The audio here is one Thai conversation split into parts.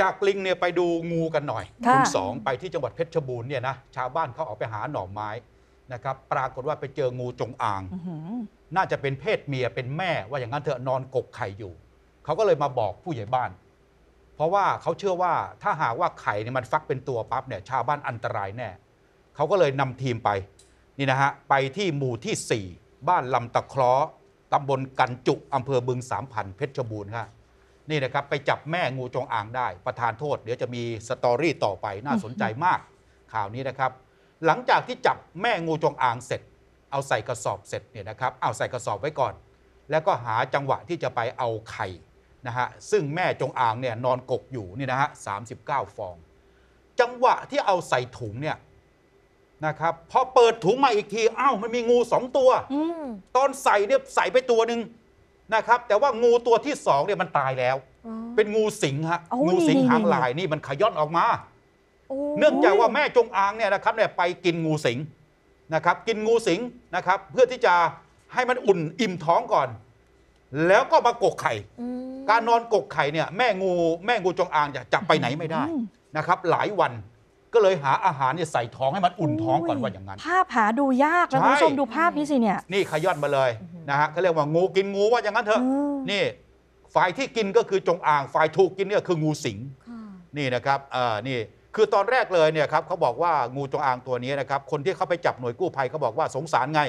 จากลิงเนี่ยไปดูงูกันหน่อยค่ณสองไปที่จังหวัดเพชรบูรณ์เนี่ยนะชาวบ้านเขาออกไปหาหน่อไม้นะครับ ปรากฏว่าไปเจองูจงอางน่าจะเป็นเพศเมียเป็นแม่ว่าอย่างนั้นเถอะนอนกกไข่อยู่เขาก็เลยมาบอกผู้ใหญ่บ้าน เพราะว่าเขาเชื่อว่าถ้าหากว่าไข่เนี่ยมันฟักเป็นตัวปั๊บเนี่ย ชาวบ้านอันตรายแน่เขาก็เลยนำทีมไปนี่นะฮะไปที่หมู่ทีสี่4บ้านลำตะเคราะห์ตำบลกันจุอำเภอบึงสามพันเพชรบูรณ์คัะนี่ นะครับ ไปจับแม่งูจงอางได้ ประทานโทษเดี๋ยวจะมี สตอรี่ต่อไปน่าสนใจมากข่าวนี้นะครับ หลังจากที่จับแม่งูจงอางเสร็จ เอาใส่กระสอบเสร็จเนี่ยนะครับเอาใส่กระสอบไว้ก่อนแล้วก็หาจังหวะที่จะไปเอาไข่ นะฮะ ซึ่งแม่จงอาง เนี่ยนอนกกอยู่นี่นะฮะสาฟอง จังหวะที่เอาใส่ถุงเนี่ยนะครับพอเปิดถุงมาอีกทีอ้าวมันมีงูสองตัวอตอนใส่เนี่ยใส่ไปตัวหนึ่งนะครับ แต่ว่างูตัวที่สองเนี่ยมันตายแล้ว เป็นงูสิงฮะงูสิงหางลายนี่มันขย้อนออกมา เนื่องจากว่าแม่จงอางเนี่ยนะครับเนี่ยไปกินงูสิงนะครับ กินงูสิงนะครับ เพื่อที่จะให้มันอุ่นอิ่มท้องก่อน แล้วก็มากกไข่ การนอนกกไข่เนี่ยแม่งูแม่งูจงอางจะจับไปไหนไม่ได้นะครับ หลายวันก็เลยหาอาหารเนี่ยใส่ท้องให้มันอุ่นท้องก่อนว่าอย่างนั้นภาพหาดูยากนะคุณผู้ชมดูภาพนี้สิเนี่ย นี่ขย้อนมาเลยนะฮะเขาเรียกว่างูกินงูว่าอย่างนั้นเถอะนี่ฝ่ายที่กินก็คือจงอางฝ่ายถูกกินเนี่ยคืองูสิงนี่นะครับเอ่อนี่คือตอนแรกเลยเนี่ยครับเขาบอกว่างูจงอางตัวนี้นะครับคนที่เขาไปจับหน่วยกู้ภัยเขาบอกว่าสงสารไง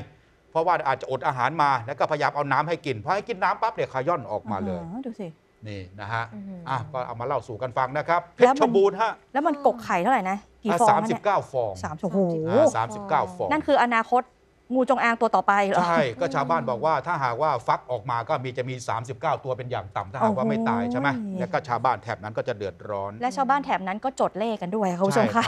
เพราะว่าอาจจะอดอาหารมาแล้วก็พยายามเอาน้ำให้กินพอให้กินน้ำปั๊บเนี่ยขย่อนออกมาเลยดูสินี่นะฮะอ่ะก็เอามาเล่าสู่กันฟังนะครับเพชรชบูรณ์ฮะแล้วมันกกไข่เท่าไหร่นะกี่ฟองสามสิบเก้าฟองสามสิบเก้าฟองนั่นคืออนาคตงูจงอางตัวต่อไปเหรอใช่ ก็ชาวบ้านบอกว่าถ้าหากว่าฟักออกมาก็มีจะมี 39 ตัวเป็นอย่างต่ำถ้าหากว่าไม่ตายใช่ไหมแล้วก็ชาวบ้านแถบนั้นก็จะเดือดร้อน และชาวบ้านแถบนั้นก็จดเลขกันด้วยค่ะุณผู้ชมค่ะ